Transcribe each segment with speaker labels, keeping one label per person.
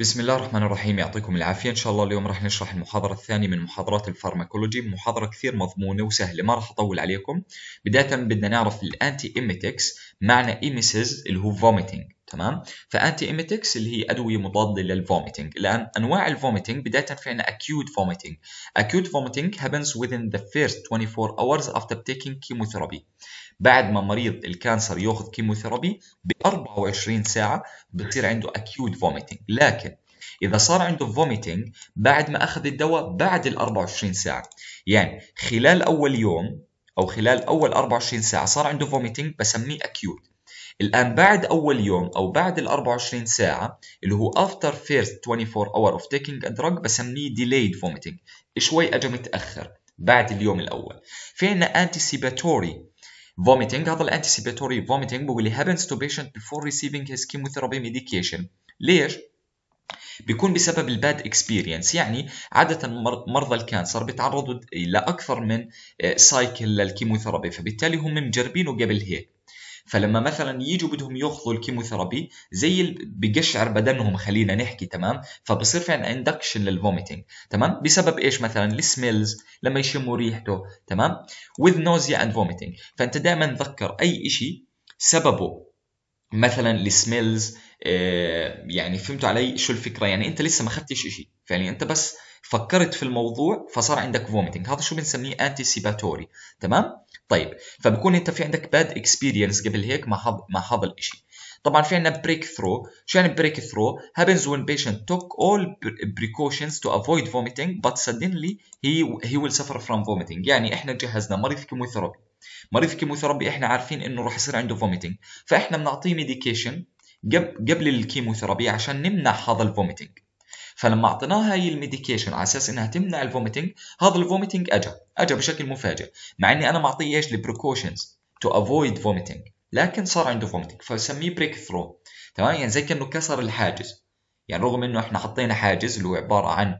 Speaker 1: بسم الله الرحمن الرحيم يعطيكم العافية إن شاء الله اليوم راح نشرح المحاضرة الثانية من محاضرات الفارماكولوجي محاضرة كثير مضمونة وسهلة ما راح أطول عليكم بداية بدنا نعرف الأنتي إيميتكس معنى إيميسز اللي هو فوميتنج تمام فانتي ايميتكس اللي هي ادويه مضاده للفوميتنج الان انواع الفوميتنج بدايه في عندنا acute فوميتنج acute فوميتنج happens within the first 24 hours after taking chemotherapy بعد ما مريض الكانسر ياخذ كيموثيرابي ب 24 ساعه بصير عنده acute فوميتنج لكن اذا صار عنده فوميتنج بعد ما اخذ الدواء بعد ال 24 ساعه يعني خلال اول يوم او خلال اول 24 ساعه صار عنده فوميتنج بسميه اكيوت الآن بعد أول يوم أو بعد ال 24 ساعة اللي هو after first 24 hour of taking a drug بسميه delayed vomiting شوي أجا متأخر بعد اليوم الأول في عنا anticipatory vomiting هذا anticipatory vomiting واللي happens to patient before receiving his chemotherapy medication ليش؟ بيكون بسبب الباد اكسبيرينس يعني عادة مرضى الكانسر بيتعرضوا لأكثر من سايكل آه، للكيموثيرابي فبالتالي هم مجربينه قبل هيك فلما مثلا يجوا بدهم ياخذوا الكيموثيرابي زي بقشعر بدنهم خلينا نحكي تمام فبصير في عندنا اندكشن للفوميتنج تمام بسبب ايش مثلا السميلز لما يشموا ريحته تمام وذ نوزيا اند فوميتنج فانت دائما تذكر اي شيء سببه مثلا السميلز آه يعني فهمتوا علي شو الفكره يعني انت لسه ما اخذتش شيء فعليا انت بس فكرت في الموضوع فصار عندك فوميتنج هذا شو بنسميه انتيسيباتوري تمام طيب فبكون انت في عندك باد اكسبيرينس قبل هيك مع هذا مع هذا الشيء طبعا في عندنا بريك ثرو شو يعني بريك ثرو هابنز وين بيشنت توك اول بريكوشنز تو افويد فوميتينج but سدنلي هي هي ويل سفر فروم vomiting يعني احنا جهزنا مريض كيموثيرابي مريض كيموثيرابي احنا عارفين انه راح يصير عنده فوميتينج فاحنا بنعطيه ميديكيشن قبل الكيموثيرابي عشان نمنع هذا الفوميتنج فلما اعطيناها هاي الميديكيشن على اساس انها تمنع الفوميتنج هذا الفوميتنج اجى اجى بشكل مفاجئ مع اني انا معطيه ايش البريكوشنز تو افويد فوميتنج لكن صار عنده فوميتنج فسميه بريك ثرو تمام يعني زي كانه كسر الحاجز يعني رغم انه احنا حطينا حاجز اللي هو عباره عن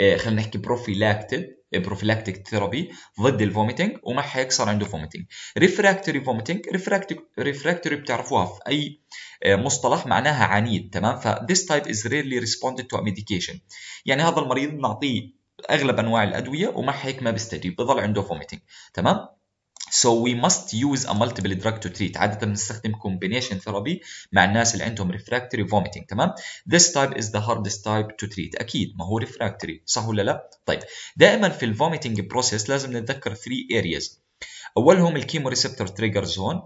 Speaker 1: آه، خلينا نحكي بروفيلاكتد بروفيلاكتيك ثيرابي ضد الفوميتنج وما حيكسر عنده فوميتنج ريفراكتوري فوميتنج ريفراكتوري بتعرفوها في اي آه، مصطلح معناها عنيد تمام فذيس تايب از is rarely تو ميديكيشن يعني هذا المريض بنعطيه اغلب انواع الادويه وما هيك ما بيستجيب بضل عنده فوميتنج تمام So we must use a multiple drug to treat عادة بنستخدم combination therapy مع الناس اللي عندهم refractory vomiting تمام This type is the hardest type to treat أكيد ما هو refractory صح ولا لا؟ طيب دائما في ال vomiting process لازم نتذكر 3 areas أولهم الكيموريسبتر تريجر زون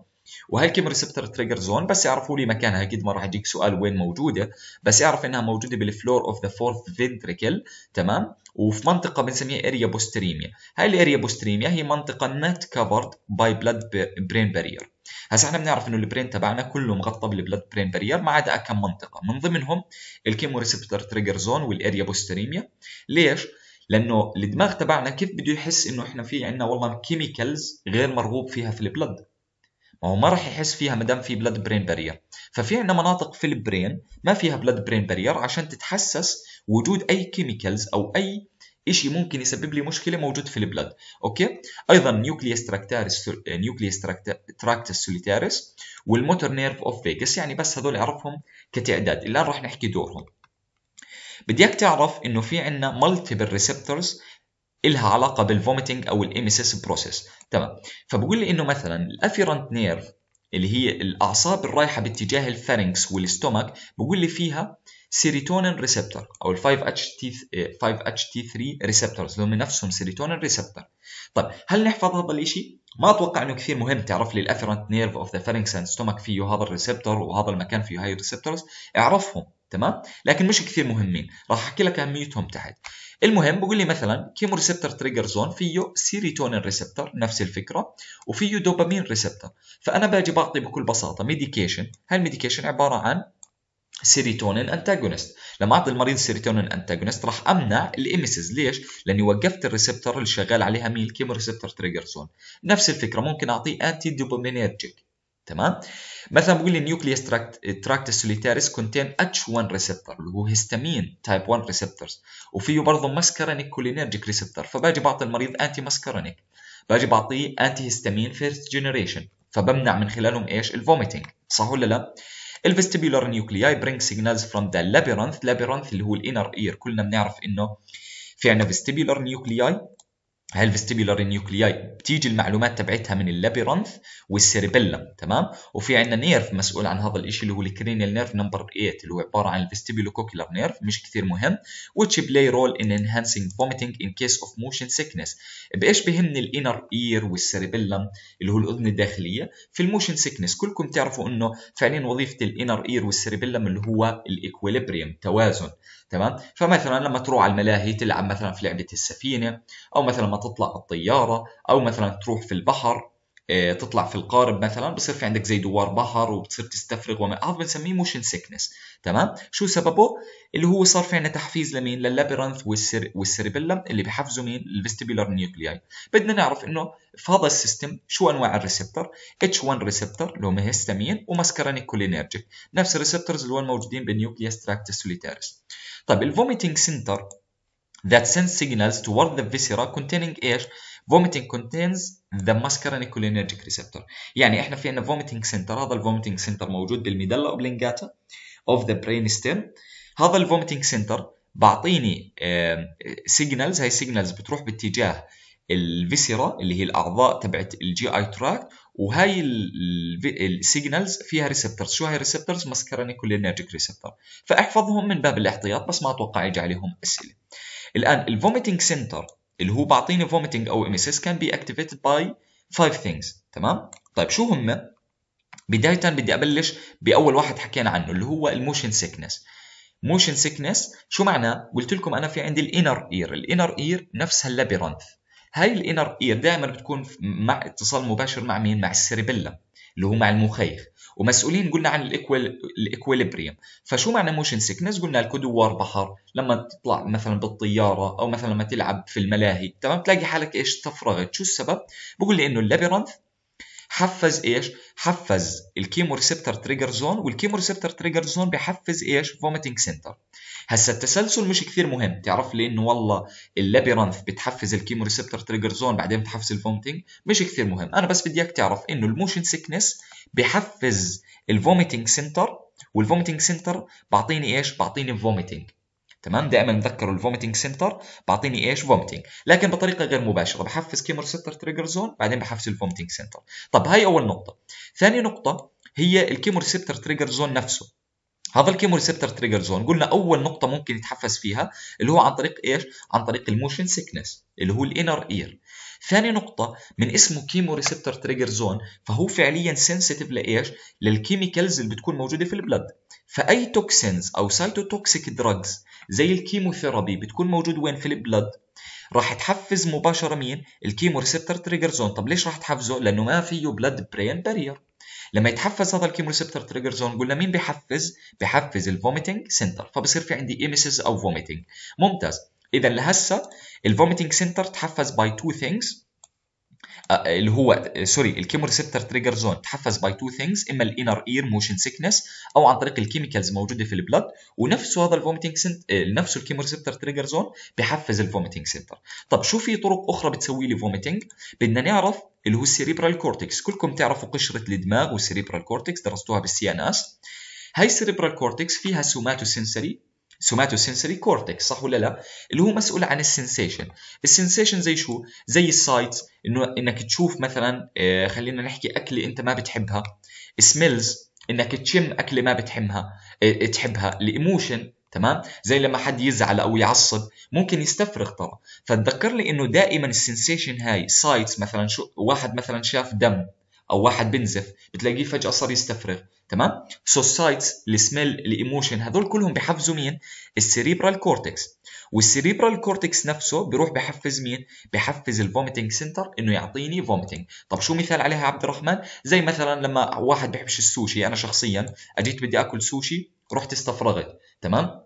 Speaker 1: وهي الكيمو تريجر زون بس يعرفوا لي مكانها أكيد ما راح يجيك سؤال وين موجودة بس اعرف إنها موجودة بالفلور أوف ذا فورث فينتريكل. تمام وفي منطقة بنسميها اريا بوستريميا هاي الاريا بوستريميا هي منطقة نت كفرد باي بلاد برين بارير هسا احنا بنعرف انه البرين تبعنا كله مغطى بالبلاد برين بارير ما عدا كم منطقة من ضمنهم الكيمو ريسبتر تريجر زون والاريا بوستريميا ليش؟ لانه الدماغ تبعنا كيف بده يحس انه احنا في عندنا والله كيميكلز غير مرغوب فيها في البلد ما هو ما راح يحس فيها ما دام في بلاد برين بارير ففي عندنا مناطق في البرين ما فيها بلاد برين بارير عشان تتحسس وجود اي كيميكالز او اي شيء ممكن يسبب لي مشكله موجود في البلاد اوكي ايضا نيوكليوس تراكتاريس نيوكليوس تراكتس سوليتاريس والموتور نيرف اوف فيجاس يعني بس هذول اعرفهم كتعداد الان راح نحكي دورهم بدي اياك تعرف انه في عندنا مالتيبل ريسبتورز إلها علاقة بالفوميتنج أو الإيميسيس بروسيس تمام فبقول لي إنه مثلا الأفيرنت نيرف اللي هي الاعصاب الرايحه باتجاه الفارنكس والاستومك بقول لي فيها سيروتونين ريسبتور او ال 5 اتش تي 5 اتش تي 3 ريسبتورز هم نفسهم سيروتونين ريسبتور طيب هل نحفظ هذا الشيء ما اتوقع انه كثير مهم تعرف لي الافرنت نيرف اوف ذا فارنكس اند ستومك فيه هذا الريسبتور وهذا المكان فيه هاي الريسبتورز اعرفهم تمام لكن مش كثير مهمين راح احكي لك اهميتهم تحت المهم بقول لي مثلا كيمو ريسبتر تريجر زون فيه سيريتونين ريسبتر نفس الفكره وفيه دوبامين ريسبتر فانا باجي بعطي بكل بساطه ميديكيشن هالميديكيشن عباره عن سيريتونين انتاجونست لما اعطي المريض سيريتونين انتاجونست راح امنع الاميسز ليش لاني وقفت الريسبتر اللي شغال عليها مين الكيمو ريسبتر تريجر زون نفس الفكره ممكن اعطيه انتي دوبامينيرجيك تمام مثلا بقول لي نيوكليس تراكت سوليتاريس كونتين اتش 1 ريسبتور اللي هو هيستامين تايب 1 ريسبتورز وفيه برضه مسكرينيك كولينرجيك ريسبتور فباجي بعطي المريض انتي مسكرينيك باجي بعطيه انتي هيستامين فيرست جنريشن فبمنع من خلالهم ايش الفوميتنج صح ولا لا الفيستيبولار نيوكلياي برينج سيجنالز فروم ذا لابيرنث لابيرنث اللي هو الانر اير كلنا بنعرف انه في عندنا فيستيبولار نيوكلياي هالفستيبيولار نيوكلياي بتيجي المعلومات تبعتها من اللابيرنث والسيربيلم تمام وفي عندنا نيرف مسؤول عن هذا الشيء اللي هو الكرينيال نيرف نمبر 8 اللي هو عباره عن الفستيبيولوكوكيلر نيرف مش كثير مهم which play role in enhancing vomiting in case of motion sickness بايش بهمني الانر اير والسيربيلم اللي هو الاذن الداخليه في الموشن سيكنس كلكم تعرفوا انه فعليا وظيفه الانر اير والسيربيلم اللي هو الايكوليبريم توازن تمام فمثلا لما تروح على الملاهي تلعب مثلا في لعبه السفينه او مثلا ما تطلع بالطياره او مثلا تروح في البحر آه، تطلع في القارب مثلا بصير في عندك زي دوار بحر وبتصير تستفرغ وما هذا بنسميه موشن سيكنس تمام شو سببه اللي هو صار في عندنا تحفيز لمين لللابيرنث والسير... والسيربيلم اللي بحفزوا مين الفيستيبولار نيوكلياي بدنا نعرف انه في هذا السيستم شو انواع الريسبتر اتش 1 ريسبتر اللي هم هيستامين وماسكرانيك كولينيرجيك نفس الريسبترز اللي هو موجودين بالنيوكلياس تراكت سوليتاريس طيب الفوميتنج سنتر that sends signals toward the viscera containing air vomiting contains the muscarinicholinergic receptor يعني احنا في عندنا vomiting center هذا vomiting center موجود بالميدلا اوبلينجاتا of the brain stem هذا vomiting center بعطيني سيجنالز هاي السيجنالز بتروح باتجاه الفيسرا اللي هي الاعضاء تبعت الجي اي تراكت وهاي السيجنالز فيها ريسبتورز شو هاي الريسبتورز ماسكرانيكولينرجيك ريسبتور فاحفظهم من باب الاحتياط بس ما اتوقع يجي عليهم اسئله الان الفوميتنج سنتر اللي هو بعطيني vomiting او emesis can be كان بي activated by five things تمام طيب شو هم بدايه بدي ابلش باول واحد حكينا عنه اللي هو الموشن سيكنس موشن سيكنس شو معناه قلت لكم انا في عندي الانر اير الانر اير نفسها اللابيرنث هاي الانر اير دائما بتكون مع اتصال مباشر مع مين مع السيربيلا اللي هو مع المخيخ ومسؤولين قلنا عن الاكويل الاكويليبريم فشو معنى موشن سيكنس قلنا الكدوار بحر لما تطلع مثلا بالطياره او مثلا لما تلعب في الملاهي تمام تلاقي حالك ايش تفرغت شو السبب بقول لي انه اللابيرنث حفز ايش؟ حفز الكيمو ريسبتر تريجر زون والكيمو ريسبتر تريجر زون بحفز ايش؟ فوميتنج سنتر. هسا التسلسل مش كثير مهم، تعرف لي انه والله اللابيرنث بتحفز الكيمو ريسبتر تريجر زون بعدين بتحفز الفوميتنج، مش كثير مهم، انا بس بدي اياك تعرف انه الموشن سيكنس بحفز الفوميتنج سنتر والفوميتنج سنتر بعطيني ايش؟ بعطيني فوميتنج. تمام دائما نتذكروا الفوميتنج سنتر بعطيني ايش فوميتنج لكن بطريقه غير مباشره بحفز ريسبتر تريجر زون بعدين بحفز الفوميتنج سنتر طب هاي اول نقطه ثاني نقطه هي ريسبتر تريجر زون نفسه هذا الكيمو ريسبتر تريجر زون قلنا اول نقطه ممكن يتحفز فيها اللي هو عن طريق ايش عن طريق الموشن سيكنس اللي هو الانر اير ثاني نقطة من اسمه كيمو ريسبتر تريجر زون فهو فعليا سنسيتيف لايش؟ للكيميكالز اللي بتكون موجودة في البلد فأي توكسينز أو سايتوتوكسيك دراجز زي الكيموثيرابي بتكون موجود وين في البلد راح تحفز مباشره مين الكيمو ريسبتر تريجر زون طب ليش راح تحفزه لانه ما فيه بلد برين بارير لما يتحفز هذا الكيمو ريسبتر تريجر زون قلنا مين بحفز بحفز الفوميتنج سنتر فبصير في عندي ايميسز او فوميتنج ممتاز اذا لهسه الفوميتنج سنتر تحفز باي تو ثينجز آه، اللي هو سوري الكيمو ريسبتر تريجر زون تحفز باي تو ثينجز اما الانر اير موشن سيكنس او عن طريق الكيميكالز موجوده في البلد ونفسه هذا الفوميتنج سنتر نفسه الكيمو ريسبتر تريجر زون بحفز الفوميتنج سنتر طب شو في طرق اخرى بتسوي لي فوميتنج بدنا نعرف اللي هو السيريبرال كورتكس كلكم تعرفوا قشره الدماغ والسيريبرال كورتكس درستوها بالسي ان اس هاي السيريبرال كورتكس فيها سوماتو سنسري سوماتو سنسري كورتكس صح ولا لا اللي هو مسؤول عن السنسيشن السنسيشن زي شو زي السايت انه انك تشوف مثلا آه، خلينا نحكي اكله انت ما بتحبها سميلز انك تشم اكله ما بتحمها آه، تحبها الايموشن تمام زي لما حد يزعل او يعصب ممكن يستفرغ ترى فتذكر لي انه دائما السنسيشن هاي سايتس مثلا شو واحد مثلا شاف دم او واحد بنزف بتلاقيه فجاه صار يستفرغ تمام سو السايتس السميل الايموشن هذول كلهم بحفزوا مين السيريبرال كورتكس والسيريبرال كورتكس نفسه بيروح بحفز مين بحفز الفوميتنج سنتر انه يعطيني فوميتنج طب شو مثال عليها عبد الرحمن زي مثلا لما واحد بيحبش السوشي انا شخصيا اجيت بدي اكل سوشي رحت استفرغت تمام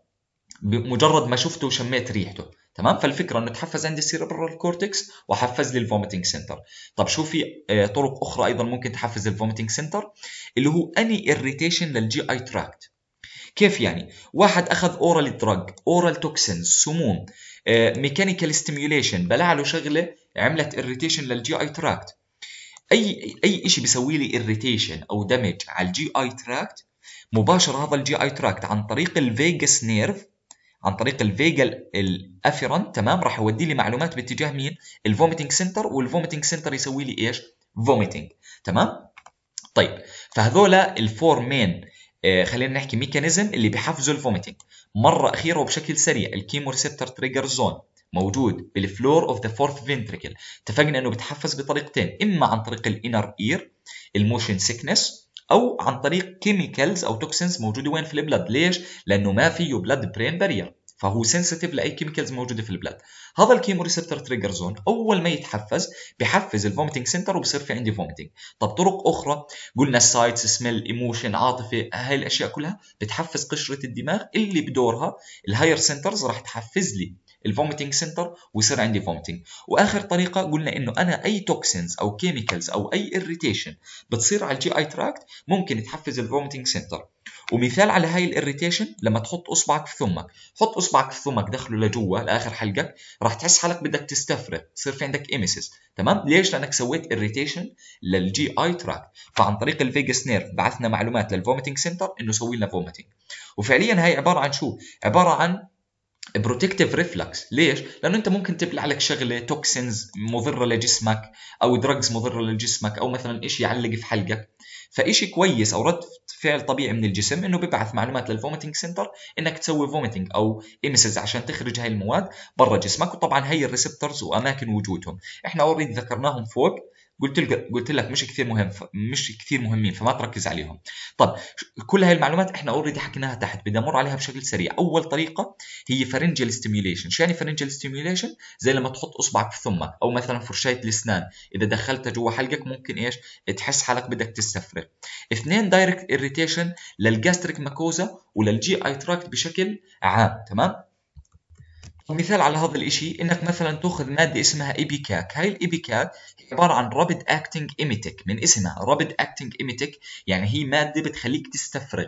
Speaker 1: بمجرد ما شفته وشميت ريحته تمام فالفكره انه تحفز عندي السيربرال كورتكس وحفز لي الفوميتنج سنتر طب شو في آه، طرق اخرى ايضا ممكن تحفز الفوميتنج سنتر اللي هو اني اريتيشن للجي اي تراكت كيف يعني واحد اخذ اورال دراج اورال توكسين سموم ميكانيكال آه، ستيميوليشن بلع له شغله عملت اريتيشن للجي اي تراكت اي اي شيء بيسوي لي اريتيشن او دمج على الجي اي تراكت مباشره هذا الجي اي تراكت عن طريق الفيجاس نيرف عن طريق الفيجل الافيرنت تمام راح يودي لي معلومات باتجاه مين الفوميتنج سنتر والفوميتنج سنتر يسوي لي ايش فوميتنج تمام طيب فهذولا الفور مين آه خلينا نحكي ميكانيزم اللي بيحفزوا الفوميتنج مره اخيره وبشكل سريع ريسبتر تريجر زون موجود بالفلور اوف ذا فورث فينتريكل اتفقنا انه بتحفز بطريقتين اما عن طريق الانر اير الموشن سيكنس او عن طريق كيميكالز او توكسينز موجوده وين في البلد ليش لانه ما فيه بلاد برين بارير فهو سنسيتيف لاي كيميكالز موجوده في البلاد هذا الكيمو ريسبتر تريجر زون اول ما يتحفز بحفز الفوميتنج سنتر وبصير في عندي فوميتنج طب طرق اخرى قلنا السايتس سميل ايموشن عاطفه هاي الاشياء كلها بتحفز قشره الدماغ اللي بدورها الهاير سنترز راح تحفز لي الفوميتنج سنتر ويصير عندي فوميتنج واخر طريقه قلنا انه انا اي توكسينز او كيميكلز او اي اريتيشن بتصير على الجي اي تراكت ممكن تحفز الفوميتنج سنتر ومثال على هاي الاريتيشن لما تحط اصبعك في ثمك حط اصبعك في ثمك دخله لجوا لاخر حلقك راح تحس حالك بدك تستفرغ تصير في عندك ايميسيس تمام ليش لانك سويت اريتيشن للجي اي تراكت فعن طريق الفيجاس نيرف بعثنا معلومات للفوميتنج سنتر انه سوي لنا فوميتنج وفعليا هي عباره عن شو عباره عن بروتكتيف ريفلكس ليش لانه انت ممكن تبلع لك شغله توكسينز مضره لجسمك او دراجز مضره لجسمك او مثلا شيء يعلق في حلقك فإشي كويس او رد فعل طبيعي من الجسم انه ببعث معلومات للفوميتنج سنتر انك تسوي فوميتنج او ايمسز عشان تخرج هاي المواد برا جسمك وطبعا هي الريسبتورز واماكن وجودهم احنا اوريدي ذكرناهم فوق قلت لك قلت لك مش كثير مهم ف... مش كثير مهمين فما تركز عليهم طب كل هاي المعلومات احنا اوريدي حكيناها تحت بدي امر عليها بشكل سريع اول طريقه هي فرنجل ستيميوليشن شو يعني فرنجل ستيميوليشن زي لما تحط اصبعك في ثمك او مثلا فرشاه الاسنان اذا دخلتها جوا حلقك ممكن ايش تحس حالك بدك تستفرغ اثنين دايركت اريتيشن للجاستريك ماكوزا وللجي اي تراكت بشكل عام تمام مثال على هذا الإشي إنك مثلا تأخذ مادة اسمها إيبيكاك هاي الإيبيكاك عبارة عن Rapid Acting ايميتك من اسمها Rapid Acting ايميتك يعني هي مادة بتخليك تستفرغ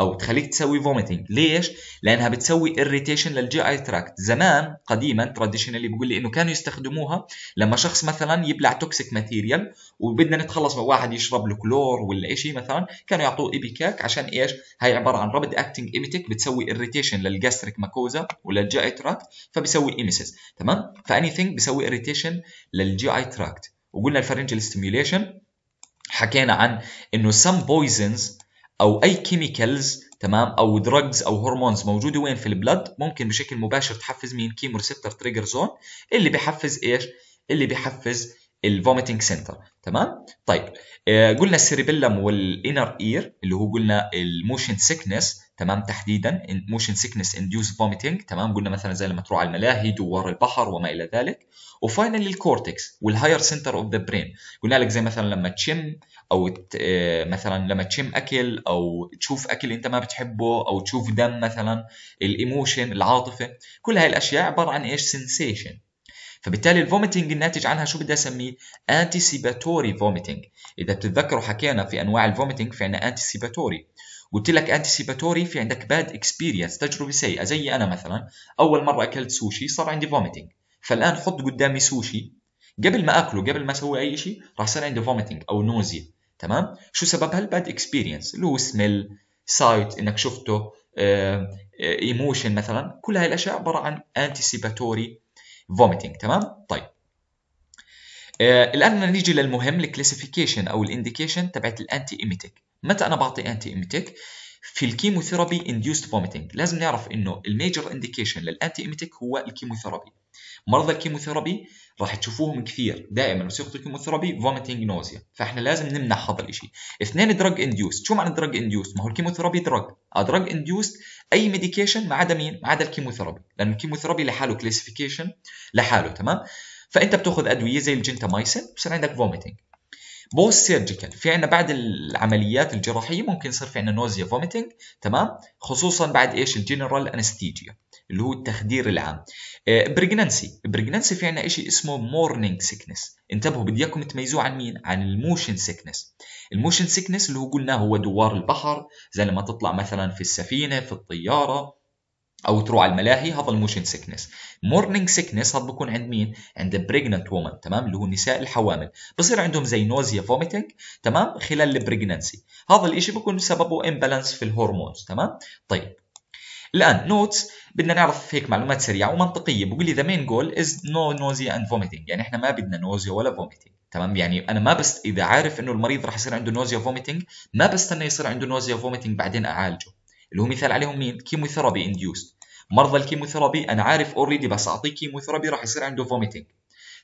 Speaker 1: او تخليك تسوي فوميتنج ليش لانها بتسوي اريتيشن للجي اي تراكت زمان قديما تراديشنالي بيقول لي انه كانوا يستخدموها لما شخص مثلا يبلع توكسيك ماتيريال وبدنا نتخلص من واحد يشرب له كلور ولا شيء مثلا كانوا يعطوه ايبيكاك عشان ايش هي عباره عن رابد اكتنج ايميتيك بتسوي اريتيشن للجاستريك ماكوزا وللجي اي تراكت فبيسوي ايميسيس تمام فاني ثينج بيسوي اريتيشن للجي اي تراكت وقلنا الفرنجل ستيميوليشن حكينا عن انه some poisons او اي كيميكلز تمام او دراجز او هرمونز موجوده وين في البلد ممكن بشكل مباشر تحفز مين كيمو ريسبتر تريجر زون اللي بيحفز ايش اللي بيحفز الفوميتنج سنتر تمام طيب آه، قلنا السيريبيلم والانر اير اللي هو قلنا الموشن سيكنس تمام تحديدا موشن سيكنس انديوس فوميتنج تمام قلنا مثلا زي لما تروح على الملاهي دوار البحر وما الى ذلك وفاينلي الكورتكس والهاير سنتر اوف ذا برين قلنا لك زي مثلا لما تشم او آه، مثلا لما تشم اكل او تشوف اكل انت ما بتحبه او تشوف دم مثلا الايموشن العاطفه كل هاي الاشياء عباره عن ايش سنسيشن فبالتالي الفوميتنج الناتج عنها شو بدي اسميه انتيسيباتوري فوميتنج اذا بتتذكروا حكينا في انواع الفوميتنج في عندنا انتيسيباتوري قلت لك انتيسيباتوري في عندك باد اكسبيرينس تجربه سيئه زي انا مثلا اول مره اكلت سوشي صار عندي فوميتنج فالان حط قدامي سوشي قبل ما اكله قبل ما اسوي اي شيء راح يصير عندي فوميتنج او نوزيا تمام شو سببها الباد اكسبيرينس اللي هو سميل سايت انك شفته ايموشن آه، آه، مثلا كل هاي الاشياء عباره عن انتيسيباتوري vomiting تمام طيب آه، الان نيجي للمهم الكلاسيفيكيشن او الانديكيشن تبعت الانتي ايميتيك متى انا بعطي انتي ايميتيك في الكيموثيرابي انديوست فوميتنج لازم نعرف انه الميجر انديكيشن للانتي ايميتيك هو الكيموثيرابي مرضى الكيموثيرابي راح تشوفوهم كثير دائما وثيقه الكيموثيرابي فوميتنج نوزيا فاحنا لازم نمنع هذا الشيء اثنين دراج انديوست شو معنى دراج انديوست ما هو الكيموثيرابي دراج دراج انديوست اي ميديكيشن ما عدا مين ما عدا الكيموثيرابي لان الكيموثيرابي لحاله كلاسيفيكيشن لحاله تمام فانت بتاخذ ادويه زي الجنتامايسين بصير عندك فوميتنج بوست سيرجيكال في عندنا بعد العمليات الجراحيه ممكن يصير في عندنا نوزيا فوميتنج تمام خصوصا بعد ايش الجنرال انستيجيا اللي هو التخدير العام بريجنانسي آه، بريجنانسي في عندنا شيء اسمه مورنينج سيكنس انتبهوا بدي اياكم تميزوه عن مين عن الموشن سيكنس الموشن سيكنس اللي هو قلنا هو دوار البحر زي لما تطلع مثلا في السفينه في الطياره او تروح على الملاهي هذا الموشن سيكنس مورنينج سيكنس هذا بكون عند مين عند بريجننت وومن تمام اللي هو النساء الحوامل بصير عندهم زي نوزيا فوميتنج تمام خلال البريجننسي هذا الاشي بكون سببه امبالانس في الهرمونز تمام طيب الان نوتس بدنا نعرف هيك معلومات سريعه ومنطقيه بقول لي ذا مين جول از نو نوزيا اند فوميتنج يعني احنا ما بدنا نوزيا ولا فوميتنج تمام يعني انا ما بس اذا عارف انه المريض راح يصير عنده نوزيا فوميتنج ما بستنى يصير عنده نوزيا فوميتنج بعدين اعالجه اللي هو مثال عليهم مين كيموثيرابي انديوست مرضى الكيموثيرابي انا عارف اوريدي بس اعطيه كيموثيرابي راح يصير عنده فوميتنج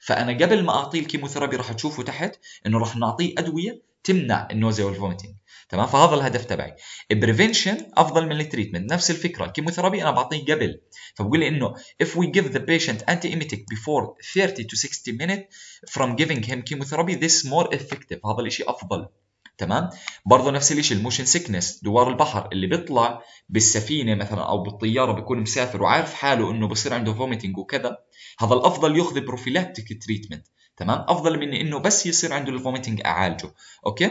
Speaker 1: فانا قبل ما اعطيه الكيموثيرابي راح تشوفوا تحت انه راح نعطيه ادويه تمنع النوزه والفوميتنج تمام فهذا الهدف تبعي بريفنشن افضل من التريتمنت نفس الفكره الكيموثيرابي انا بعطيه قبل فبقول لي انه if we give the patient antiemetic before 30 to 60 minutes from giving him chemotherapy this more effective هذا الشيء افضل تمام برضه نفس الشيء الموشن سيكنس دوار البحر اللي بيطلع بالسفينه مثلا او بالطياره بيكون مسافر وعارف حاله انه بصير عنده فوميتنج وكذا هذا الافضل ياخذ بروفيلاكتيك تريتمنت تمام افضل من انه بس يصير عنده الفوميتنج اعالجه اوكي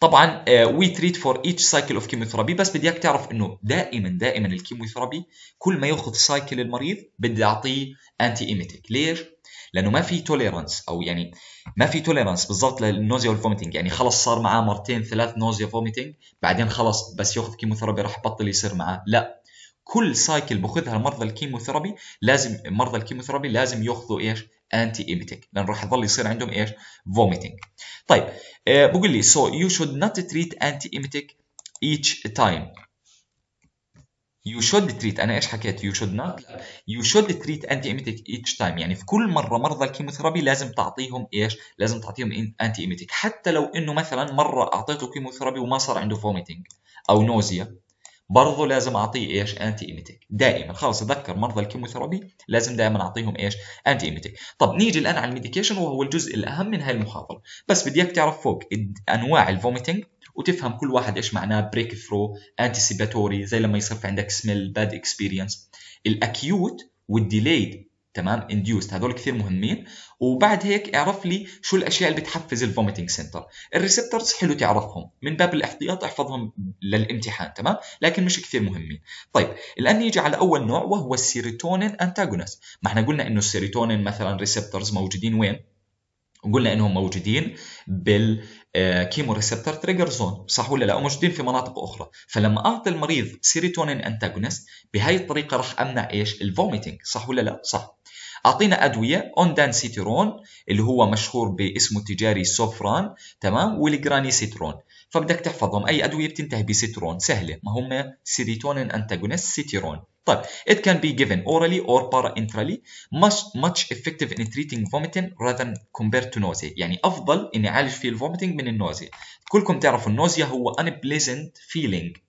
Speaker 1: طبعا وي تريت فور ايتش سايكل اوف كيموثيرابي بس بدي اياك تعرف انه دائما دائما الكيموثيرابي كل ما ياخذ سايكل المريض بدي اعطيه انتي ايميتيك ليش لانه ما في توليرانس او يعني ما في توليرانس بالضبط للنوزيا والفوميتنج يعني خلص صار معاه مرتين ثلاث نوزيا فوميتنج بعدين خلص بس ياخذ كيموثيرابي راح بطل يصير معاه لا كل سايكل باخذها مرضى الكيموثيرابي لازم مرضى الكيموثيرابي لازم ياخذوا ايش؟ انتي ايميتيك لان راح يضل يصير عندهم ايش؟ فوميتنج. طيب آه بقول لي سو يو شود نوت تريت انتي ايميتيك each time يو شود تريت انا ايش حكيت يو شود نوت يو شود تريت انتي ايميتيك ايتش تايم يعني في كل مره مرضى الكيموثيرابي لازم تعطيهم ايش لازم تعطيهم انتي ايميتيك حتى لو انه مثلا مره اعطيته كيموثيرابي وما صار عنده فوميتنج او نوزيا برضه لازم اعطيه ايش انتي ايميتيك دائما خلص اتذكر مرضى الكيموثيرابي لازم دائما اعطيهم ايش انتي ايميتيك طب نيجي الان على الميديكيشن وهو الجزء الاهم من هاي المحاضره بس بدي اياك تعرف فوق انواع الفوميتنج وتفهم كل واحد ايش معناه بريك ثرو انتسيباتوري زي لما يصير في عندك سميل باد اكسبيرينس الاكيوت والديليد تمام انديوست هذول كثير مهمين وبعد هيك اعرف لي شو الاشياء اللي بتحفز الفوميتنج سنتر الريسبتورز حلو تعرفهم من باب الاحتياط احفظهم للامتحان تمام لكن مش كثير مهمين طيب الان نيجي على اول نوع وهو السيروتونين انتاجونست ما احنا قلنا انه السيروتونين مثلا ريسبتورز موجودين وين وقلنا انهم موجودين بال آه، كيمو ريسبتر تريجر زون صح ولا لا وموجودين في مناطق اخرى فلما اعطي المريض سيروتونين انتاجونست بهاي الطريقه راح امنع ايش الفوميتنج صح ولا لا صح اعطينا ادويه اوندان سيترون اللي هو مشهور باسمه التجاري سوفران تمام والجراني سيترون فبدك تحفظهم أي أدوية بتنتهي بسترون سهلة ما هم سيريتونين انتاجونست سيترون طيب it can be given orally or paraintrally much much effective in treating vomiting rather than compared to nausea يعني أفضل إني أعالج فيه الفوميتنج من النوزيا كلكم تعرفوا النوزيا هو unpleasant feeling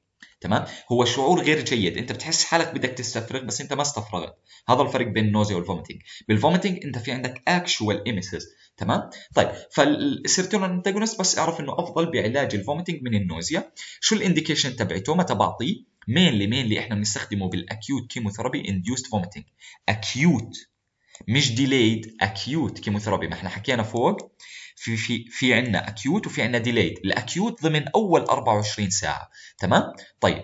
Speaker 1: تمام هو شعور غير جيد انت بتحس حالك بدك تستفرغ بس انت ما استفرغت هذا الفرق بين النوزيا والفوميتنج بالفوميتنج انت في عندك اكشوال ايميسز تمام طيب فالسيرتون انتاجونست بس اعرف انه افضل بعلاج الفوميتنج من النوزيا شو الانديكيشن تبعته متى بعطيه مينلي مينلي احنا بنستخدمه بالاكيوت كيموثيرابي انديوست فوميتنج اكيوت مش ديلايد اكيوت كيموثيرابي ما احنا حكينا فوق في في في عندنا اكيوت وفي عندنا ديليد الاكيوت ضمن اول 24 ساعه تمام طيب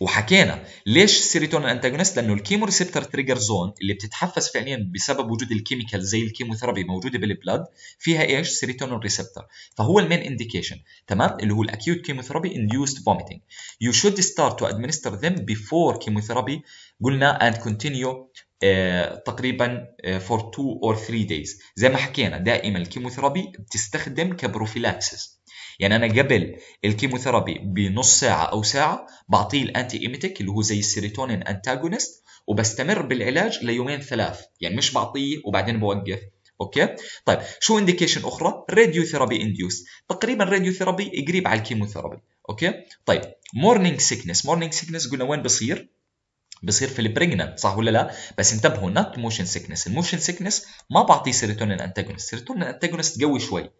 Speaker 1: وحكينا ليش السيروتونين انتاجونست لانه الكيمو ريسبتور تريجر زون اللي بتتحفز فعليا بسبب وجود الكيميكال زي الكيموثيرابي موجوده بالبلد فيها ايش سيروتونين ريسبتور فهو المين انديكيشن تمام اللي هو الاكيوت كيموثيرابي انديوست فوميتنج يو شود ستارت تو ادمنستر ذم بيفور كيموثيرابي قلنا اند كونتينيو آه، تقريبا فور 2 اور 3 دايز زي ما حكينا دائما الكيموثيرابي بتستخدم كبروفيلاكسس يعني انا قبل الكيموثيرابي بنص ساعه او ساعه بعطيه الانتي ايميتك اللي هو زي السيروتونين انتاجونست وبستمر بالعلاج ليومين ثلاث يعني مش بعطيه وبعدين بوقف اوكي طيب شو انديكيشن اخرى راديو ثيرابي انديوس تقريبا راديو ثيرابي قريب على الكيموثيرابي اوكي طيب مورنينج سيكنس مورنينج سيكنس قلنا وين بصير بصير في البريجننت صح ولا لا بس انتبهوا نوت موشن سيكنس الموشن سيكنس ما بعطيه سيروتونين انتاجونست سيروتونين انتاجونست قوي شوي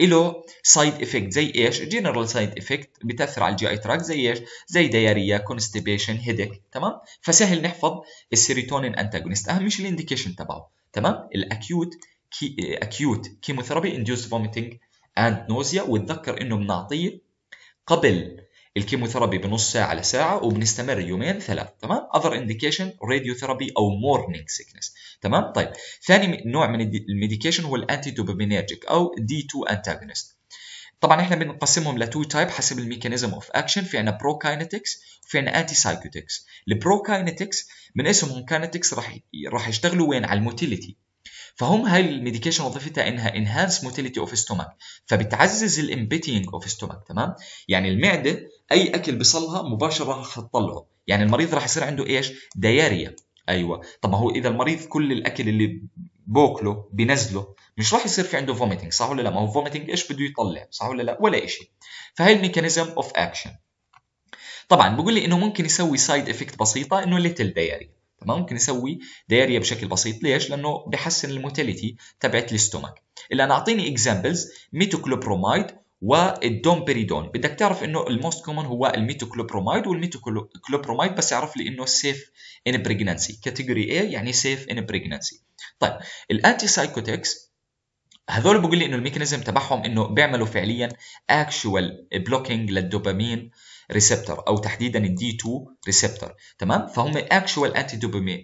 Speaker 1: له سايد افكت زي ايش؟ جنرال سايد افكت بتاثر على الجي اي تراك زي ايش؟ زي دياريا، كونستيبيشن، هيديك، تمام؟ فسهل نحفظ السيروتونين انتاجونست، اهم شيء الانديكيشن تبعه، تمام؟ الاكيوت كي اكيوت كيموثيرابي اندوس فوميتنج اند نوزيا وتذكر انه بنعطيه قبل الكيموثيرابي بنص ساعه لساعه وبنستمر يومين ثلاث تمام اذر انديكيشن راديو ثيرابي او مورنينج سيكنس تمام طيب ثاني نوع من الميديكيشن هو الانتي دوبامينرجيك او دي 2 انتاجونست طبعا احنا بنقسمهم لتو تايب حسب الميكانيزم اوف اكشن في عندنا برو كاينتكس وفي عندنا انتي سايكوتكس البرو كاينتكس من اسمهم كاينتكس راح راح يشتغلوا وين على الموتيليتي فهم هاي الميديكيشن وظيفتها انها انهانس موتيليتي اوف ستومك فبتعزز الامبيتينج اوف ستومك تمام يعني المعده اي اكل بصلها مباشره راح تطلعه يعني المريض راح يصير عنده ايش دياريا ايوه طب ما هو اذا المريض كل الاكل اللي بوكله بنزله مش راح يصير في عنده فوميتنج صح ولا لا ما هو فوميتنج ايش بده يطلع صح ولا لا ولا شيء فهي الميكانيزم اوف اكشن طبعا بقول لي انه ممكن يسوي سايد افكت بسيطه انه ليتل دياريا ممكن اسوي دايريا بشكل بسيط ليش لانه بحسن الموتاليتي تبعت الاستومك الان اعطيني اكزامبلز ميتوكلوبرومايد والدومبريدون بدك تعرف انه الموست كومن هو الميتوكلوبرومايد والميتوكلوبرومايد بس اعرف لي انه سيف ان بريجننسي كاتيجوري اي يعني سيف ان بريجننسي طيب الانتي سايكوتكس هذول بقول لي انه الميكانيزم تبعهم انه بيعملوا فعليا اكشوال بلوكينج للدوبامين ريسبتر او تحديدا الدي 2 ريسبتر تمام فهم اكشوال انتي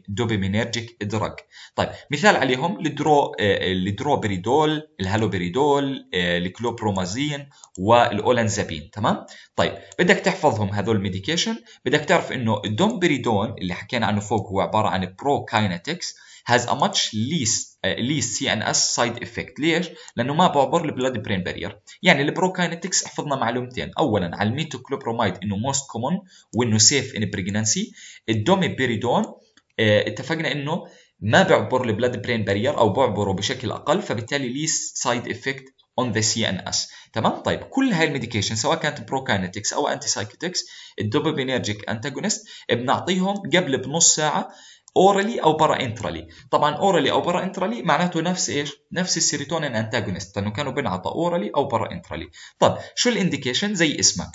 Speaker 1: دوبامينرجيك دراج طيب مثال عليهم الدرو الدروبريدول الهالوبريدول الكلوبرومازين والاولانزابين تمام طيب بدك تحفظهم هذول الميديكيشن بدك تعرف انه الدومبريدون اللي حكينا عنه فوق هو عباره عن برو كاينتكس has a much least uh, least CNS side effect ليش؟ لأنه ما بعبر البلاد برين بارير يعني البروكاينتكس حفظنا معلومتين أولا على الميتوكلوبروميد إنه most common وإنه safe in pregnancy الدومي بيريدون اه uh, اتفقنا إنه ما بعبر البلاد برين بارير أو بعبره بشكل أقل فبالتالي least side effect on the CNS تمام طيب كل هاي الميديكيشن سواء كانت بروكاينتكس او انتي سايكوتكس الدوبامينرجيك انتاجونست بنعطيهم قبل بنص ساعه اورالي او برا انترالي طبعا اورالي او برا انترالي معناته نفس ايش نفس السيروتونين انتاجونست لانه كانوا بنعطى اورالي او برا انترالي طب شو الانديكيشن زي اسمك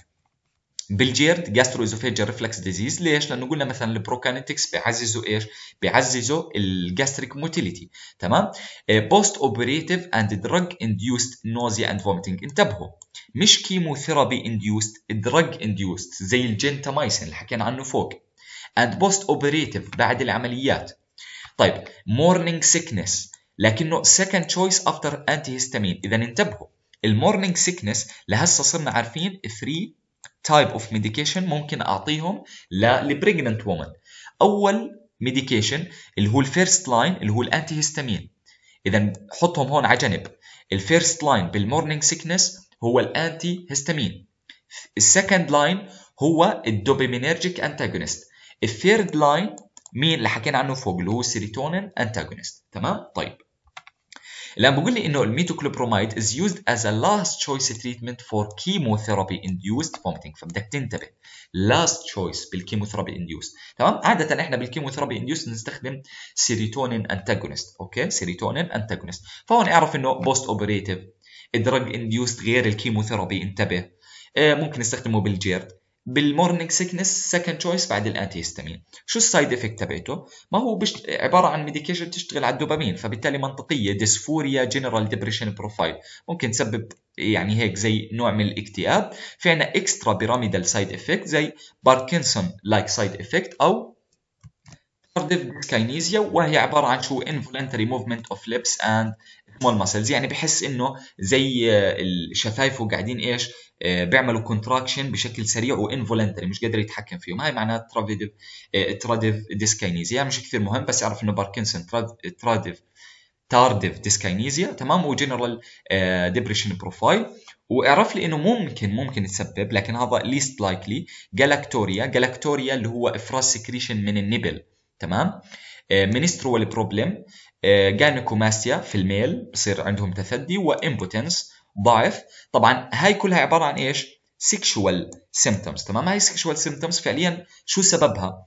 Speaker 1: بالجيرد جاسترو ايزوفيجيال ريفلكس ديزيز ليش؟ لانه قلنا مثلا البروكانيتكس بيعززوا ايش؟ بيعززوا الجاستريك موتيليتي تمام؟ بوست اوبريتيف اند دراج اندوست نوزيا اند فوميتنج انتبهوا مش كيموثيرابي اندوست دراج اندوست زي الجنتامايسين اللي حكينا عنه فوق and post operative بعد العمليات طيب morning sickness لكنه second choice after antihistamine إذا انتبهوا المورنينج سيكنس لهسه صرنا عارفين 3 تايب اوف ميديكيشن ممكن اعطيهم للبريجننت وومن اول ميديكيشن اللي هو الفيرست لاين اللي هو الانتي هيستامين اذا حطهم هون على جنب الفيرست لاين بالمورنينج سيكنس هو الانتي هيستامين السكند لاين هو الدوبامينرجيك انتاجونست الثيرد لاين مين اللي حكينا عنه فوق اللي هو السيريتونين انتاجونست تمام طيب الان بقول لي انه الميتوكلوبرومايد is used as a last choice treatment for chemotherapy induced vomiting فبدك تنتبه last choice بالكيموثيرابي induced تمام عاده احنا بالكيموثيرابي induced نستخدم سيريتونين انتاجونست اوكي سيريتونين انتاجونست فهون اعرف انه بوست اوبريتيف الدرج انديوست غير الكيموثيرابي انتبه آه، ممكن نستخدمه بالجيرد بالمورنينج سيكنس سكند تشويس بعد الانتي هيستامين شو السايد افكت تبعته ما هو بش... عباره عن ميديكيشن بتشتغل على الدوبامين فبالتالي منطقيه ديسفوريا جنرال ديبريشن بروفايل ممكن تسبب يعني هيك زي نوع من الاكتئاب في عندنا اكسترا بيراميدال سايد افكت زي باركنسون لايك سايد افكت او تارديف dyskinesia وهي عبارة عن شو involuntary movement of lips and small muscles يعني بحس انه زي آه، الشفايفه قاعدين ايش آه، بيعملوا كونتراكشن بشكل سريع وانفولنتري مش قادر يتحكم فيهم هاي معناها ترافيديف تراديف ديسكاينيزيا مش كثير مهم بس آه، اعرف انه باركنسون تراديف تارديف ديسكاينيزيا تمام وجنرال ديبريشن بروفايل واعرف لي انه ممكن ممكن تسبب لكن هذا ليست لايكلي جالاكتوريا جالاكتوريا اللي هو افراز سكريشن من النبل تمام منسترول بروبلم جانيكوماستيا في الميل بصير عندهم تثدي وامبوتنس ضعف طبعا هاي كلها عباره عن ايش سيكشوال سيمتومز تمام هاي سيكشوال سيمتومز فعليا شو سببها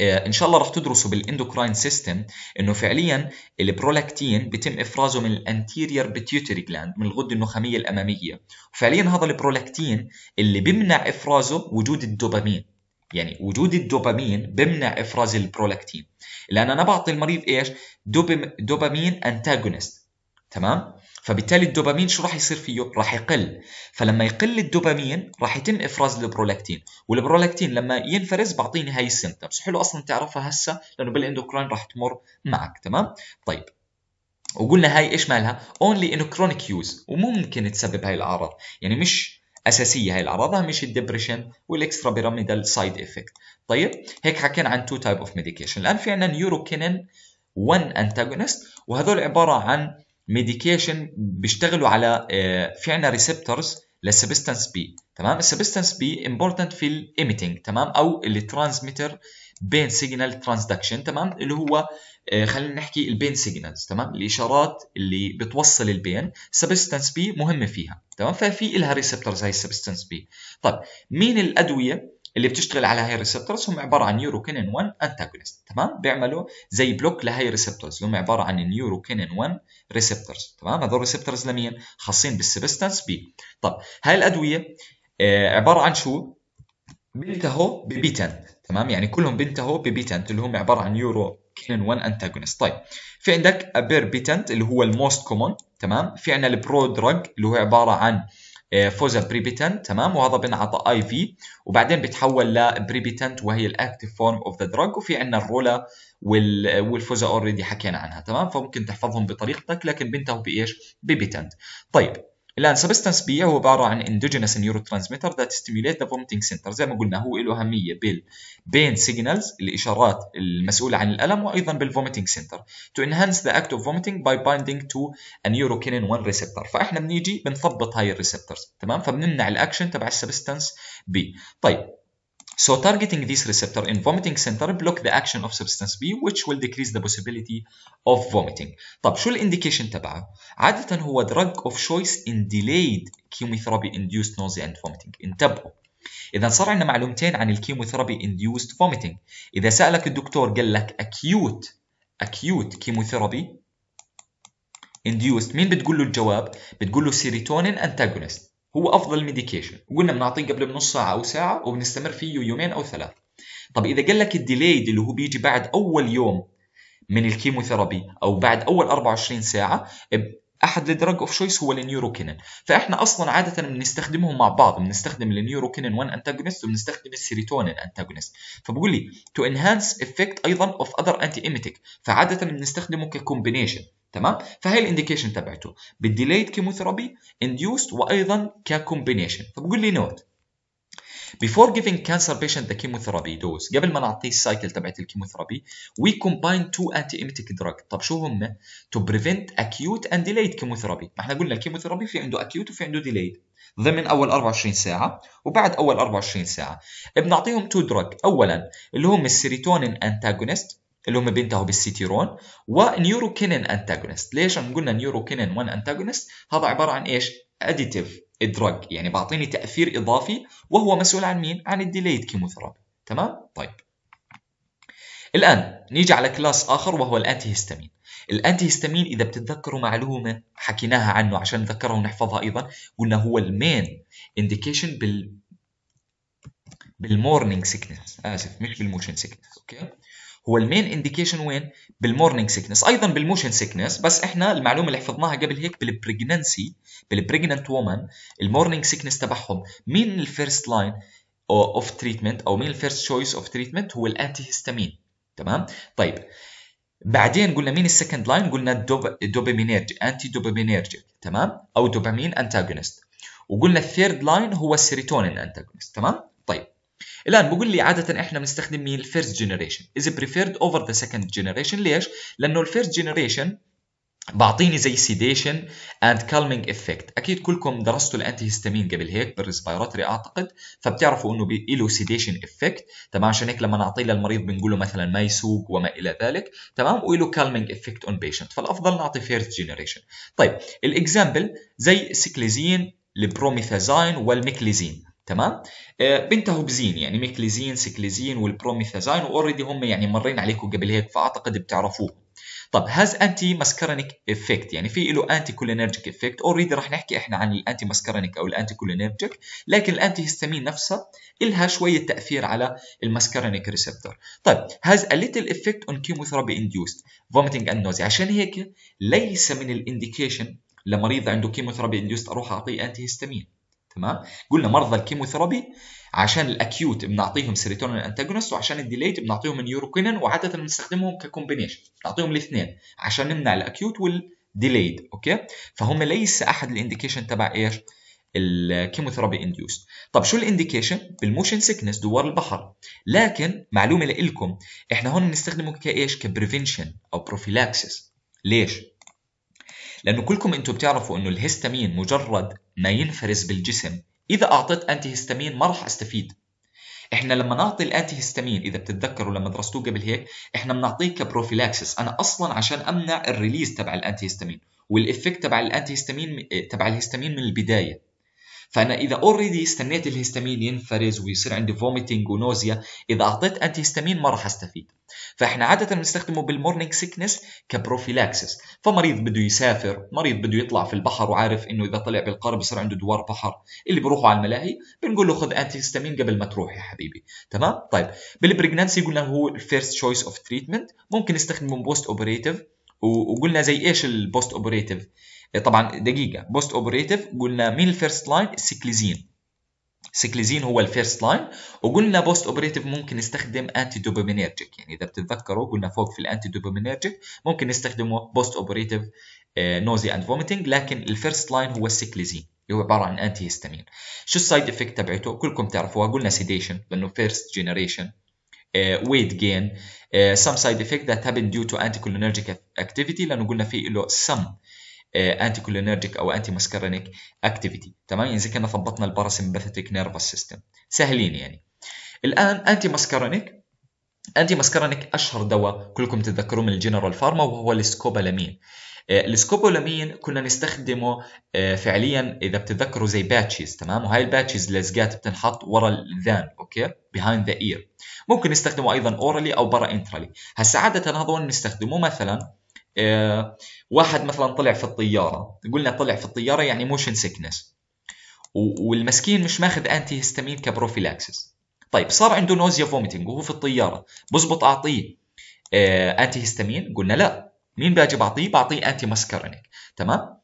Speaker 1: آه، ان شاء الله رح تدرسوا بالاندوكراين سيستم انه فعليا البرولاكتين بيتم افرازه من الانتيرير بيتيوتري جلاند من الغده النخاميه الاماميه وفعليا هذا البرولاكتين اللي بيمنع افرازه وجود الدوبامين يعني وجود الدوبامين بمنع افراز البرولاكتين لان انا بعطي المريض ايش دوبامين انتاجونست تمام فبالتالي الدوبامين شو راح يصير فيه؟ راح يقل، فلما يقل الدوبامين راح يتم افراز البرولاكتين، والبرولاكتين لما ينفرز بعطيني هاي السيمتومز، حلو اصلا تعرفها هسه لانه بالاندوكراين راح تمر معك، تمام؟ طيب وقلنا هاي ايش مالها؟ اونلي ان كرونيك يوز وممكن تسبب هاي الاعراض، يعني مش اساسيه هاي الاعراض مش الدبريشن والاكسترا بيراميدال سايد افكت طيب هيك حكينا عن تو تايب اوف ميديكيشن الان في عندنا نيوروكينين 1 انتاجونست وهذول عباره عن ميديكيشن بيشتغلوا على آه، في عندنا ريسبتورز للسبستنس بي تمام السبستنس بي امبورتنت في الايميتنج تمام او الترانسميتر بين سيجنال ترانسدكشن تمام اللي هو آه، خلينا نحكي البين سيجنالز تمام الاشارات اللي بتوصل البين سبستنس بي مهمه فيها تمام ففي لها ريسبتورز هاي السبستنس بي طيب مين الادويه اللي بتشتغل على هاي الريسبتورز هم عباره عن نيوروكينين 1 انتاجونست تمام بيعملوا زي بلوك لهي الريسبتورز اللي هم عباره عن نيوروكينين 1 ريسبتورز تمام هذول الريسبتورز لمين خاصين بالسبستانس بي طب هاي الادويه آه، عباره عن شو بينتهوا ببيتنت تمام يعني كلهم بينتهوا ببيتنت اللي هم عباره عن نيورو كينين 1 انتاجونست طيب في عندك ابيربيتنت اللي هو الموست كومون تمام في عندنا البرو دراج اللي هو عباره عن آه، فوزا بريبيتنت تمام وهذا بنعطى اي في وبعدين بتحول لبريبيتنت وهي الاكتف فورم اوف ذا دراج وفي عندنا الرولا والفوزا اوريدي حكينا عنها تمام فممكن تحفظهم بطريقتك لكن بينتهوا بايش؟ بيبيتنت طيب الان سبستنس بي هو عباره عن اندوجينس نيورو ترانسميتر ذات ستيميوليت ذا فومتنج سنتر زي ما قلنا هو له اهميه بال بين سيجنالز الاشارات المسؤوله عن الالم وايضا بالفومتنج سنتر تو انهانس ذا اكت اوف فومتنج باي بايندينج تو كينين 1 ريسبتر فاحنا بنيجي بنثبط هاي الريسبتورز تمام فبنمنع الاكشن تبع السبستنس بي طيب So targeting these receptor in vomiting center block the action of substance B which will decrease the possibility of vomiting. طب شو الانديكيشن تبعه؟ عادة هو drug of choice in delayed chemotherapy induced nausea and vomiting. انتبهوا. إذا صار عندنا معلومتين عن الكيموثيرابي induced vomiting. إذا سألك الدكتور قال لك acute acute chemotherapy induced مين بتقول له الجواب؟ بتقول له serotonin antagonist. هو افضل ميديكيشن وقلنا بنعطيه قبل بنص ساعه او ساعه وبنستمر فيه يومين او ثلاث طب اذا قال لك الديليد اللي هو بيجي بعد اول يوم من الكيموثيرابي او بعد اول 24 ساعه احد الدرج اوف شويس هو النيوروكينين فاحنا اصلا عاده بنستخدمهم مع بعض بنستخدم النيوروكينين 1 انتاجونست وبنستخدم السيروتونين انتاجونست فبقول لي تو انهانس افكت ايضا اوف اذر انتي ايميتيك فعاده بنستخدمه ككومبينيشن تمام فهي الانديكيشن تبعته بالديليت كيموثيرابي انديوست وايضا ككومبينيشن فبقول لي نوت Before giving cancer patient the chemotherapy dose قبل ما نعطيه السايكل تبعت الكيموثيرابي we combine two anti-emetic دراج طب شو هم to prevent acute and delayed chemotherapy ما احنا قلنا الكيموثيرابي في عنده acute وفي عنده delayed ضمن اول 24 ساعه وبعد اول 24 ساعه بنعطيهم تو دراج اولا اللي هم السيريتونين انتاجونست اللي هم بينتهوا بالسيتيرون ونيوروكينين انتاجونست ليش قلنا نيوروكينين 1 انتاجونست هذا عباره عن ايش اديتيف دراج يعني بعطيني تاثير اضافي وهو مسؤول عن مين عن الديليد كيموثيرابي تمام طيب الان نيجي على كلاس اخر وهو الانتي هيستامين الانتي هيستامين اذا بتتذكروا معلومه حكيناها عنه عشان نتذكرها ونحفظها ايضا قلنا هو المين انديكيشن بال بالمورنينج سيكنس اسف مش بالموشن سيكنس اوكي هو المين انديكيشن وين بالمورنينج سيكنس ايضا بالموشن سيكنس بس احنا المعلومه اللي حفظناها قبل هيك بالبريجننسي بالبريجننت وومن المورنينج سيكنس تبعهم مين الفيرست لاين اوف تريتمنت او مين الفيرست تشويس اوف تريتمنت هو الانتي هيستامين تمام طيب بعدين قلنا مين السكند لاين قلنا الدوبامينيرجيك انتي دوبامينيرجيك تمام او دوبامين انتاجونست وقلنا الثيرد لاين هو السيريتونين انتاجونست تمام الان بقول لي عاده احنا بنستخدم مين الفيرست جينيريشن از بريفيرد اوفر ذا سكند جينيريشن ليش لانه الفيرست جينيريشن بعطيني زي سيديشن اند كالمينج افكت اكيد كلكم درستوا الانتي هيستامين قبل هيك بالريسبيراتوري اعتقد فبتعرفوا انه له سيديشن افكت تمام عشان هيك لما نعطيه للمريض بنقول له مثلا ما يسوق وما الى ذلك تمام وله كالمينج افكت اون بيشنت فالافضل نعطي فيرست جينيريشن طيب الاكزامبل زي سيكليزين البروميثازين والميكليزين تمام آه بزين يعني ميكليزين سيكليزين والبروميثازين واوريدي هم يعني مرين عليكم قبل هيك فاعتقد بتعرفوه طب هاز انتي ماسكارينيك افكت يعني في له انتي كولينرجيك افكت اوريدي رح نحكي احنا عن الانتي ماسكارينيك او الانتي كولينرجيك لكن الانتي هيستامين نفسها الها شويه تاثير على الماسكارينيك ريسبتور طيب هاز ا ليتل افكت اون كيموثيرابي انديوست فوميتنج اند نوزي عشان هيك ليس من الانديكيشن لمريض عنده كيموثيرابي انديوست اروح اعطيه انتي هيستامين تمام قلنا مرضى الكيموثيرابي عشان الاكيوت بنعطيهم سيريتونين انتاجونست وعشان الديليت بنعطيهم نيوروكينين وعاده بنستخدمهم ككومبينيشن بنعطيهم الاثنين عشان نمنع الاكيوت والديليت اوكي فهم ليس احد الانديكيشن تبع ايش الكيموثيرابي انديوست طب شو الانديكيشن بالموشن سيكنس دوار البحر لكن معلومه لكم احنا هون بنستخدمه كايش كبريفنشن او بروفيلاكسس ليش لانه كلكم انتم بتعرفوا انه الهستامين مجرد ما ينفرز بالجسم إذا أعطيت أنتي هيستامين ما راح أستفيد احنا لما نعطي الانتي هيستامين اذا بتتذكروا لما درستوه قبل هيك احنا بنعطيه كبروفيلاكسس انا اصلا عشان امنع الريليز تبع الانتي هيستامين والافكت تبع الانتي هيستامين تبع الهيستامين من البدايه فانا اذا اوريدي استنيت الهستامين ينفرز ويصير عندي فوميتنج ونوزيا اذا اعطيت انتي هستامين ما راح استفيد فاحنا عاده بنستخدمه بالمورنينج سيكنس كبروفيلاكسس فمريض بده يسافر مريض بده يطلع في البحر وعارف انه اذا طلع بالقارب بصير عنده دوار بحر اللي بيروحوا على الملاهي بنقول له خذ انتي هستامين قبل ما تروح يا حبيبي تمام طيب بالبريجنانسي قلنا هو الفيرست تشويس اوف تريتمنت ممكن نستخدمه بوست اوبريتيف وقلنا زي ايش البوست اوبريتيف آه، طبعا دقيقه بوست اوبريتيف قلنا مين الفيرست لاين السيكليزين سكليزين هو الفيرست لاين وقلنا بوست اوبريتيف ممكن نستخدم انتي دوبامينيرجيك يعني اذا بتتذكروا قلنا فوق في الانتي دوبامينيرجيك ممكن نستخدمه بوست اوبريتيف نوزي اند فوميتنج لكن الفيرست لاين هو السكليزين اللي هو عباره عن انتي هيستامين شو السايد افكت تبعته كلكم تعرفوها قلنا سيديشن لانه فيرست جنريشن ويت جين سم سايد افكت ذات هابن ديو تو انتي كولينرجيك اكتيفيتي لانه قلنا في له سم انتي آه، كولينرجيك او انتي ماسكارينيك اكتيفيتي تمام يعني زي كنا ضبطنا الباراسمباثيك نيرفس سيستم سهلين يعني الان انتي ماسكارينيك انتي ماسكارينيك اشهر دواء كلكم تتذكروه من الجنرال فارما وهو السكوبالامين السكوبولامين آه، كنا نستخدمه آه، فعليا اذا بتتذكروا زي باتشز تمام وهي الباتشز لزقات بتنحط ورا الذان اوكي بيهايند ذا اير ممكن نستخدمه ايضا اورالي او برا انترالي هسه عاده هذول نستخدمه مثلا آه، واحد مثلا طلع في الطياره قلنا طلع في الطياره يعني موشن سيكنس والمسكين مش ماخذ انتي هيستامين كبروفيلاكسس طيب صار عنده نوزيا فوميتنج وهو في الطياره بزبط اعطيه انتي آه، هيستامين قلنا لا مين باجي بعطيه بعطيه انتي ماسكارينيك تمام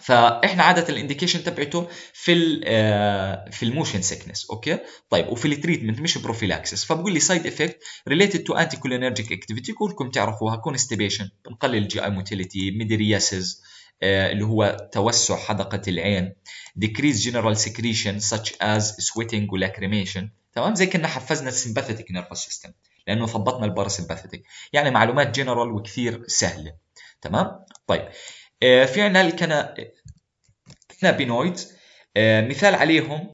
Speaker 1: فاحنا عاده الانديكيشن تبعته في آه، في الموشن سيكنس اوكي طيب وفي التريتمنت مش بروفيلاكسس فبقول لي سايد افكت ريليتد تو انتي كولينرجيك اكتيفيتي كلكم تعرفوها كونستيبيشن بنقلل الجي اي موتيليتي ميديرياسز اللي هو توسع حدقه العين decrease general secretion such as sweating ولاكريميشن تمام زي كنا حفزنا السمباثيتك نيرفس سيستم لانه ثبطنا الباراسمباثيتك يعني معلومات جنرال وكثير سهله تمام طيب آه، في عنا الكنابينويدز آه، مثال عليهم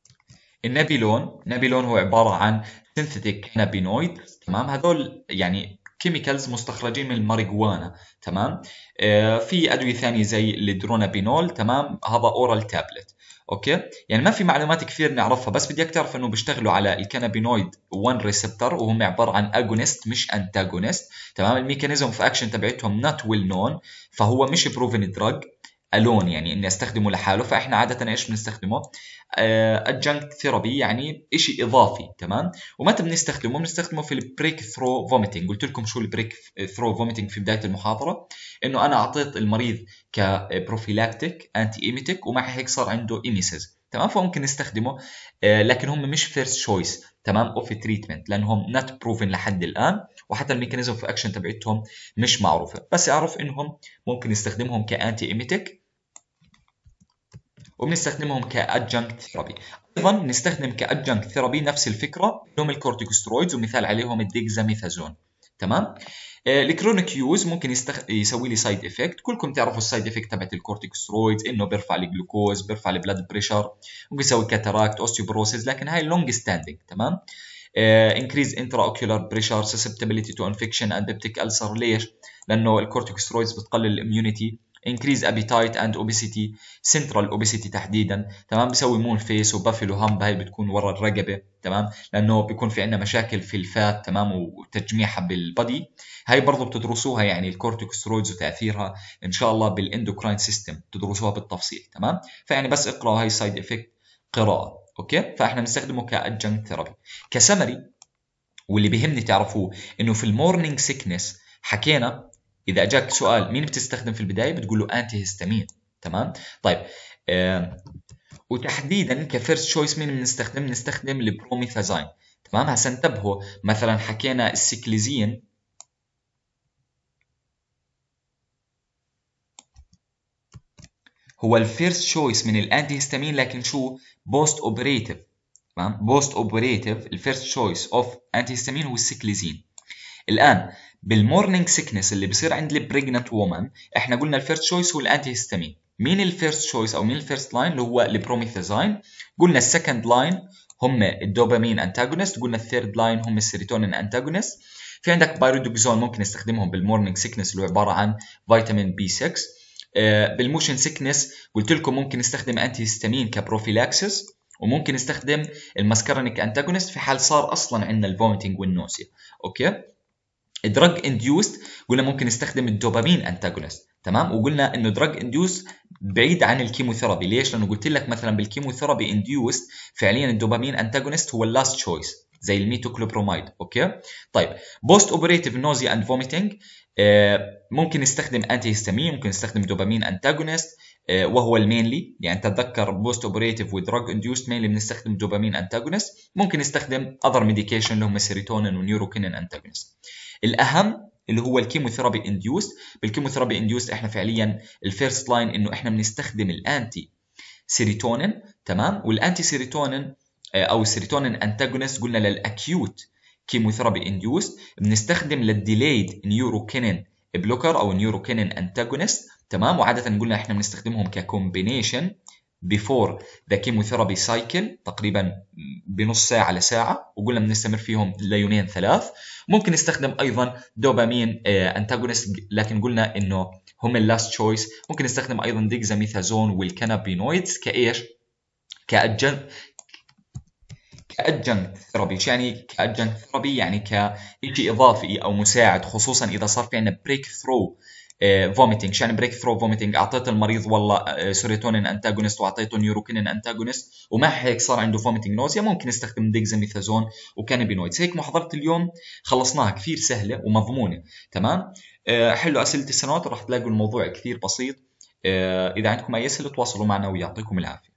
Speaker 1: النابيلون نابيلون هو عبارة عن سينثيتيك كنابينويد تمام هذول يعني كيميكالز مستخرجين من الماريجوانا تمام آه، في ادويه ثانيه زي الدرونابينول تمام هذا اورال تابلت اوكي يعني ما في معلومات كثير نعرفها بس بدي تعرف انه بيشتغلوا على الكانابينويد 1 ريسبتر وهم عباره عن اجونست مش انتاجونست تمام الميكانيزم اوف اكشن تبعتهم نوت ويل نون فهو مش بروفن دراج alone يعني اني استخدمه لحاله فاحنا عاده ايش بنستخدمه آه، adjunct ثيرابي يعني شيء اضافي تمام ومتى بنستخدمه بنستخدمه في البريك ثرو فوميتنج قلت لكم شو البريك ثرو فوميتنج في بدايه المحاضره انه انا اعطيت المريض كبروفيلاكتيك انتي ايميتيك ومع هيك صار عنده ايميسز تمام فممكن نستخدمه آه، لكن هم مش فيرست شويس تمام اوف تريتمنت لانهم نت بروفن لحد الان وحتى الميكانيزم اوف اكشن تبعتهم مش معروفه بس اعرف انهم ممكن نستخدمهم كانتي ايميتيك وبنستخدمهم كادجنكت ثيرابي ايضا بنستخدم كادجنكت ثيرابي نفس الفكره اللي هم الكورتيكوسترويدز ومثال عليهم الديكزاميثازون تمام آه، الكرونيك يوز ممكن يستخ... يسوي لي سايد افكت كلكم تعرفوا السايد افكت تبعت الكورتيكوسترويد انه بيرفع الجلوكوز بيرفع البلاد بريشر ممكن يسوي كاتاراكت اوستيوبروسيس لكن هاي لونج ستاندينج تمام انكريز انترا اوكيولار بريشر سسبتابيليتي تو انفكشن اند السر ليش لانه الكورتيكوسترويدز بتقلل الاميونيتي increase appetite and obesity central obesity تحديدا تمام بسوي مون فيس وبافلو هامب هاي بتكون ورا الرقبه تمام لانه بيكون في عندنا مشاكل في الفات تمام وتجميعها بالبادي هاي برضه بتدرسوها يعني الكورتيكوسترويدز وتاثيرها ان شاء الله بالاندوكراين سيستم بتدرسوها بالتفصيل تمام فيعني بس اقراوا هاي سايد افكت قراءه اوكي فاحنا بنستخدمه كادجنت ثيرابي كسمري واللي بيهمني تعرفوه انه في المورنينج سيكنس حكينا اذا اجاك سؤال مين بتستخدم في البدايه بتقول له انتي هيستامين تمام طيب آه وتحديدا كفيرست تشويس مين بنستخدم بنستخدم البروميثازين تمام هسه انتبهوا مثلا حكينا السيكليزين هو الفيرست تشويس من الانتي هيستامين لكن شو بوست اوبريتيف تمام بوست اوبريتيف الفيرست تشويس اوف انتي هيستامين هو السيكليزين الان بالمورنينج سيكنس اللي بصير عند البريجننت وومن احنا قلنا الفيرست تشويس هو الانتي هيستامين مين الفيرست تشويس او مين الفيرست لاين اللي هو البروميثازين قلنا السكند لاين هم الدوبامين انتاجونست قلنا الثيرد لاين هم السيروتونين انتاجونست في عندك بايرودوكسون ممكن نستخدمهم بالمورنينج سيكنس اللي هو عباره عن فيتامين بي 6 بالموشن سيكنس قلت لكم ممكن نستخدم انتي هيستامين كبروفيلاكسس وممكن نستخدم الماسكارينيك انتاجونست في حال صار اصلا عندنا الفوميتنج والنوسيا اوكي دراج انديوست قلنا ممكن نستخدم الدوبامين انتاجونست تمام وقلنا انه دراج انديوس بعيد عن الكيموثيرابي ليش لانه قلت لك مثلا بالكيموثيرابي انديوست فعليا الدوبامين انتاجونست هو اللاست تشويس زي الميتوكلوبرومايد اوكي طيب بوست اوبريتيف نوزيا اند فوميتنج ممكن نستخدم انتي هيستامين ممكن نستخدم دوبامين انتاجونست آه، وهو المينلي يعني تتذكر بوست اوبريتيف ودراج اندوست مينلي بنستخدم دوبامين انتاجونست ممكن نستخدم اذر ميديكيشن اللي هم سيروتونين ونيوروكينين انتاجونست الاهم اللي هو الكيموثيرابي اندوست بالكيموثيرابي اندوست احنا فعليا الفيرست لاين انه احنا بنستخدم الانتي سيروتونين تمام والانتي آه، سيروتونين او السيروتونين انتاجونست قلنا للاكيوت كيموثيرابي اندوست بنستخدم للديليد نيوروكينين بلوكر او نيوروكينين انتاجونست تمام وعادة قلنا احنا بنستخدمهم ككومبينيشن بيفور ذا كيموثيرابي سايكل تقريبا بنص ساعة لساعة وقلنا بنستمر فيهم ليونين ثلاث ممكن نستخدم أيضا دوبامين أنتاجونست آه، لكن قلنا إنه هم اللاست تشويس ممكن نستخدم أيضا ديكزاميثازون والكنابينويدز كإيش؟ كأجن كأجنت ثيرابي يعني كأجنت ثيرابي يعني كشيء إضافي أو مساعد خصوصا إذا صار في عندنا بريك ثرو فوميتنج آه، شان بريك ثرو فوميتنج اعطيت المريض والله سيروتونين آه، انتاجونست واعطيته نيوروكينين انتاجونست ومع هيك صار عنده فوميتنج نوزيا ممكن نستخدم ديكزاميثازون وكانابينويدز هيك محاضره اليوم خلصناها كثير سهله ومضمونه تمام آه، حلوا اسئله السنوات راح تلاقوا الموضوع كثير بسيط اذا عندكم اي اسئله تواصلوا معنا ويعطيكم العافيه